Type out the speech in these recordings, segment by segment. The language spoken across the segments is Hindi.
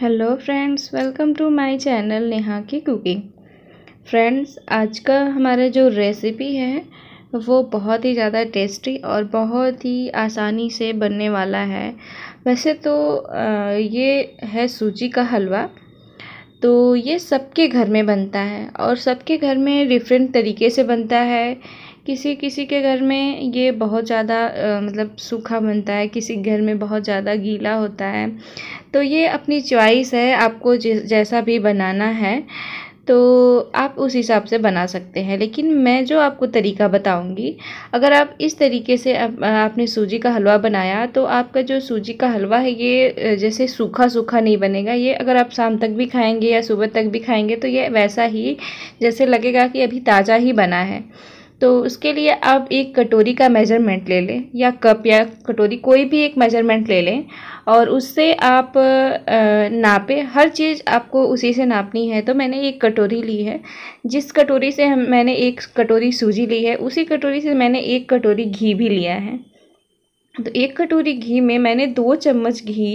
Hello friends welcome to my channel Neha की कुकिंग फ्रेंड्स आज का हमारा जो रेसिपी है वो बहुत ही ज़्यादा टेस्टी और बहुत ही आसानी से बनने वाला है वैसे तो ये है सूजी का हलवा तो ये सबके घर में बनता है और सबके घर में डिफरेंट तरीके से बनता है किसी किसी के घर में ये बहुत ज़्यादा मतलब सूखा बनता है किसी के घर में बहुत ज़्यादा गीला होता है तो ये अपनी च्वाइस है आपको जैसा भी बनाना है तो आप उस हिसाब से बना सकते हैं लेकिन मैं जो आपको तरीका बताऊंगी अगर आप इस तरीके से आप, आपने सूजी का हलवा बनाया तो आपका जो सूजी का हलवा है ये जैसे सूखा सूखा नहीं बनेगा ये अगर आप शाम तक भी खाएंगे या सुबह तक भी खाएंगे तो ये वैसा ही जैसे लगेगा कि अभी ताज़ा ही बना है तो उसके लिए आप एक कटोरी का मेज़रमेंट ले लें या कप या कटोरी कोई भी एक मेज़रमेंट ले लें और उससे आप नापें हर चीज़ आपको उसी से नापनी है तो मैंने एक कटोरी ली है जिस कटोरी से हम मैंने एक कटोरी सूजी ली है उसी कटोरी से मैंने एक कटोरी घी भी लिया है तो एक कटोरी घी में मैंने दो चम्मच घी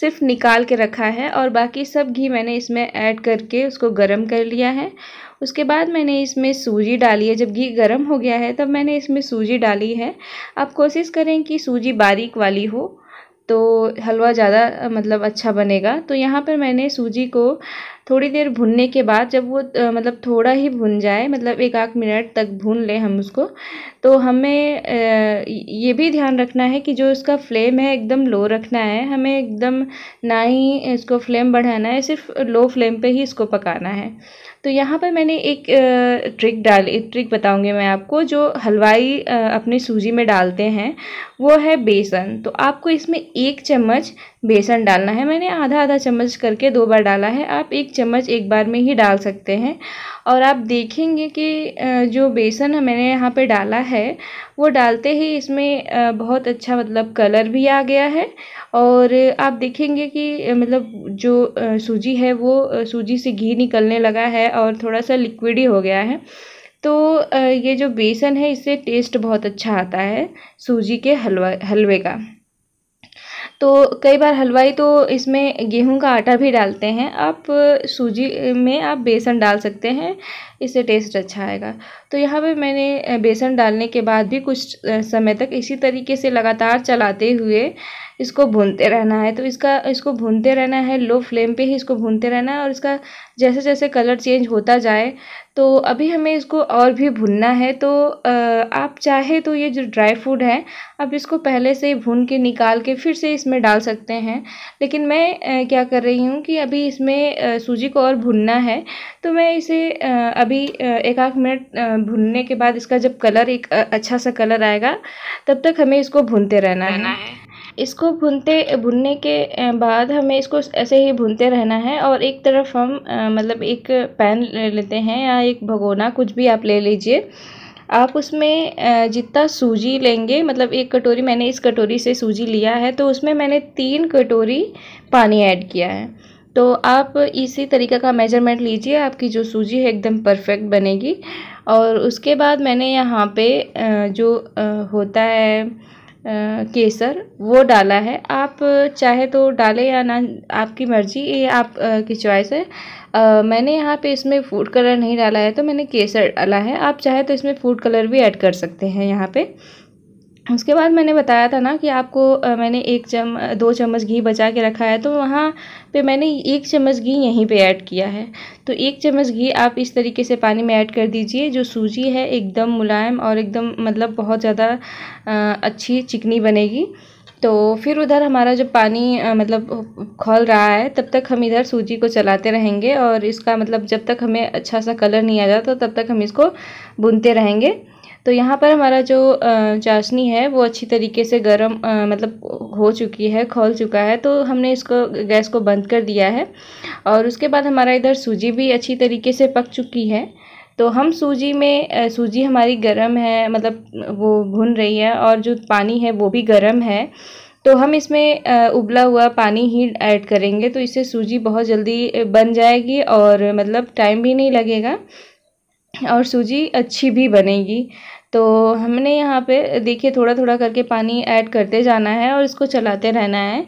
सिर्फ निकाल के रखा है और बाकी सब घी मैंने इसमें ऐड करके उसको गर्म कर लिया है उसके बाद मैंने इसमें सूजी डाली है जब घी गर्म हो गया है तब मैंने इसमें सूजी डाली है आप कोशिश करें कि सूजी बारीक वाली हो तो हलवा ज़्यादा मतलब अच्छा बनेगा तो यहाँ पर मैंने सूजी को थोड़ी देर भुनने के बाद जब वो मतलब थोड़ा ही भुन जाए मतलब एक आध मिनट तक भून लें हम उसको तो हमें ये भी ध्यान रखना है कि जो इसका फ्लेम है एकदम लो रखना है हमें एकदम ना ही इसको फ्लेम बढ़ाना है सिर्फ लो फ्लेम पे ही इसको पकाना है तो यहाँ पर मैंने एक ट्रिक डाल एक ट्रिक बताऊँगी मैं आपको जो हलवाई अपने सूजी में डालते हैं वो है बेसन तो आपको इसमें एक चम्मच बेसन डालना है मैंने आधा आधा चम्मच करके दो बार डाला है आप एक चम्मच एक बार में ही डाल सकते हैं और आप देखेंगे कि जो बेसन मैंने यहाँ पे डाला है वो डालते ही इसमें बहुत अच्छा मतलब कलर भी आ गया है और आप देखेंगे कि मतलब जो सूजी है वो सूजी से घी निकलने लगा है और थोड़ा सा लिक्विड ही हो गया है तो ये जो बेसन है इससे टेस्ट बहुत अच्छा आता है सूजी के हलवा हलवे का तो कई बार हलवाई तो इसमें गेहूं का आटा भी डालते हैं आप सूजी में आप बेसन डाल सकते हैं इससे टेस्ट अच्छा आएगा तो यहाँ पे मैंने बेसन डालने के बाद भी कुछ समय तक इसी तरीके से लगातार चलाते हुए इसको भूनते रहना है तो इसका इसको भूनते रहना है लो फ्लेम पे ही इसको भूनते रहना है और इसका जैसे जैसे कलर चेंज होता जाए तो अभी हमें इसको और भी भुनना है तो आप चाहे तो ये जो ड्राई फ्रूट है आप इसको पहले से ही भून के निकाल के फिर से इसमें डाल सकते हैं लेकिन मैं क्या कर रही हूँ कि अभी इसमें सूजी को और भुनना है तो मैं इसे अभी एक आध मिनट भुनने के बाद इसका जब कलर एक अच्छा सा कलर आएगा तब तक हमें इसको भूनते रहना है, है। इसको भुनते भुनने के बाद हमें इसको ऐसे ही भुनते रहना है और एक तरफ हम मतलब एक पैन ले लेते हैं या एक भगोना कुछ भी आप ले लीजिए आप उसमें जितना सूजी लेंगे मतलब एक कटोरी मैंने इस कटोरी से सूजी लिया है तो उसमें मैंने तीन कटोरी पानी ऐड किया है तो आप इसी तरीका का मेजरमेंट लीजिए आपकी जो सूजी है एकदम परफेक्ट बनेगी और उसके बाद मैंने यहाँ पे जो होता है केसर वो डाला है आप चाहे तो डालें या ना आपकी मर्ज़ी ये की चॉइस है आ, मैंने यहाँ पे इसमें फूड कलर नहीं डाला है तो मैंने केसर डाला है आप चाहे तो इसमें फूड कलर भी ऐड कर सकते हैं यहाँ पे उसके बाद मैंने बताया था ना कि आपको मैंने एक चम दो चम्मच घी बचा के रखा है तो वहाँ पे मैंने एक चम्मच घी यहीं पे ऐड किया है तो एक चम्मच घी आप इस तरीके से पानी में ऐड कर दीजिए जो सूजी है एकदम मुलायम और एकदम मतलब बहुत ज़्यादा अच्छी चिकनी बनेगी तो फिर उधर हमारा जब पानी आ, मतलब खोल रहा है तब तक हम इधर सूजी को चलाते रहेंगे और इसका मतलब जब तक हमें अच्छा सा कलर नहीं आ जाता तब तक हम इसको बुनते रहेंगे तो यहाँ पर हमारा जो चाशनी है वो अच्छी तरीके से गर्म मतलब हो चुकी है खोल चुका है तो हमने इसको गैस को बंद कर दिया है और उसके बाद हमारा इधर सूजी भी अच्छी तरीके से पक चुकी है तो हम सूजी में सूजी हमारी गर्म है मतलब वो भुन रही है और जो पानी है वो भी गर्म है तो हम इसमें उबला हुआ पानी ही ऐड करेंगे तो इससे सूजी बहुत जल्दी बन जाएगी और मतलब टाइम भी नहीं लगेगा और सूजी अच्छी भी बनेगी तो हमने यहाँ पे देखिए थोड़ा थोड़ा करके पानी ऐड करते जाना है और इसको चलाते रहना है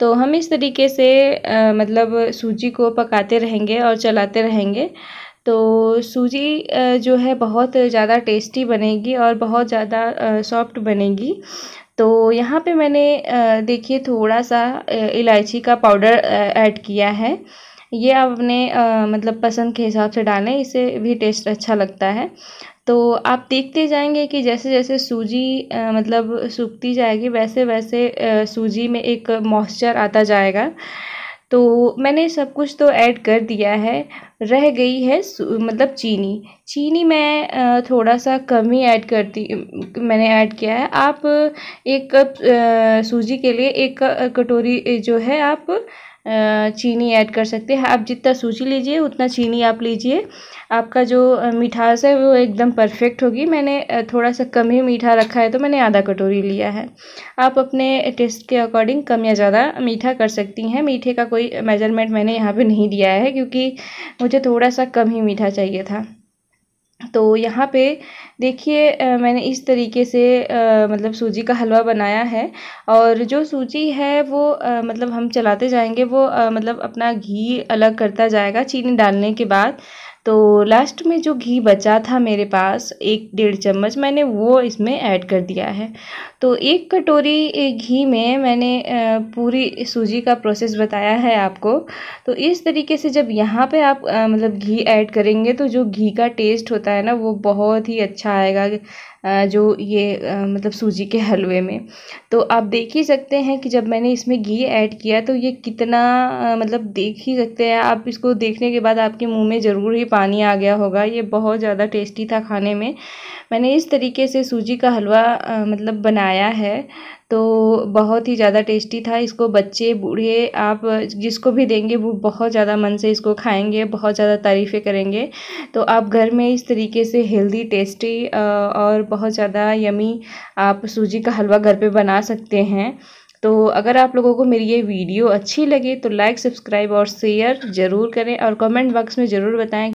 तो हम इस तरीके से आ, मतलब सूजी को पकाते रहेंगे और चलाते रहेंगे तो सूजी जो है बहुत ज़्यादा टेस्टी बनेगी और बहुत ज़्यादा सॉफ्ट बनेगी तो यहाँ पे मैंने देखिए थोड़ा सा इलायची का पाउडर ऐड किया है ये आप अपने मतलब पसंद के हिसाब से डालें इससे भी टेस्ट अच्छा लगता है तो आप देखते जाएंगे कि जैसे जैसे सूजी मतलब सूखती जाएगी वैसे वैसे सूजी में एक मॉइस्चर आता जाएगा तो मैंने सब कुछ तो ऐड कर दिया है रह गई है मतलब चीनी चीनी मैं थोड़ा सा कम ही ऐड करती मैंने ऐड किया है आप एक कप सूजी के लिए एक कटोरी जो है आप चीनी ऐड कर सकते हैं आप जितना सूजी लीजिए उतना चीनी आप लीजिए आपका जो मिठास है वो एकदम परफेक्ट होगी मैंने थोड़ा सा कम ही मीठा रखा है तो मैंने आधा कटोरी लिया है आप अपने टेस्ट के अकॉर्डिंग कम या ज़्यादा मीठा कर सकती हैं मीठे का कोई मेजरमेंट मैंने यहाँ पे नहीं दिया है क्योंकि मुझे थोड़ा सा कम ही मीठा चाहिए था तो यहाँ पे देखिए मैंने इस तरीके से मतलब सूजी का हलवा बनाया है और जो सूजी है वो मतलब हम चलाते जाएंगे वो मतलब अपना घी अलग करता जाएगा चीनी डालने के बाद तो लास्ट में जो घी बचा था मेरे पास एक डेढ़ चम्मच मैंने वो इसमें ऐड कर दिया है तो एक कटोरी घी में मैंने पूरी सूजी का प्रोसेस बताया है आपको तो इस तरीके से जब यहाँ पे आप मतलब घी ऐड करेंगे तो जो घी का टेस्ट होता है ना वो बहुत ही अच्छा आएगा जो ये मतलब सूजी के हलवे में तो आप देख ही सकते हैं कि जब मैंने इसमें घी ऐड किया तो ये कितना मतलब देख ही सकते हैं आप इसको देखने के बाद आपके मुँह में ज़रूर ही पानी आ गया होगा ये बहुत ज़्यादा टेस्टी था खाने में मैंने इस तरीके से सूजी का हलवा मतलब बनाया है तो बहुत ही ज़्यादा टेस्टी था इसको बच्चे बूढ़े आप जिसको भी देंगे वो बहुत ज़्यादा मन से इसको खाएंगे बहुत ज़्यादा तारीफ़ें करेंगे तो आप घर में इस तरीके से हेल्दी टेस्टी और बहुत ज़्यादा यमी आप सूजी का हलवा घर पर बना सकते हैं तो अगर आप लोगों को मेरी ये वीडियो अच्छी लगे तो लाइक सब्सक्राइब और शेयर ज़रूर करें और कमेंट बॉक्स में ज़रूर बताएं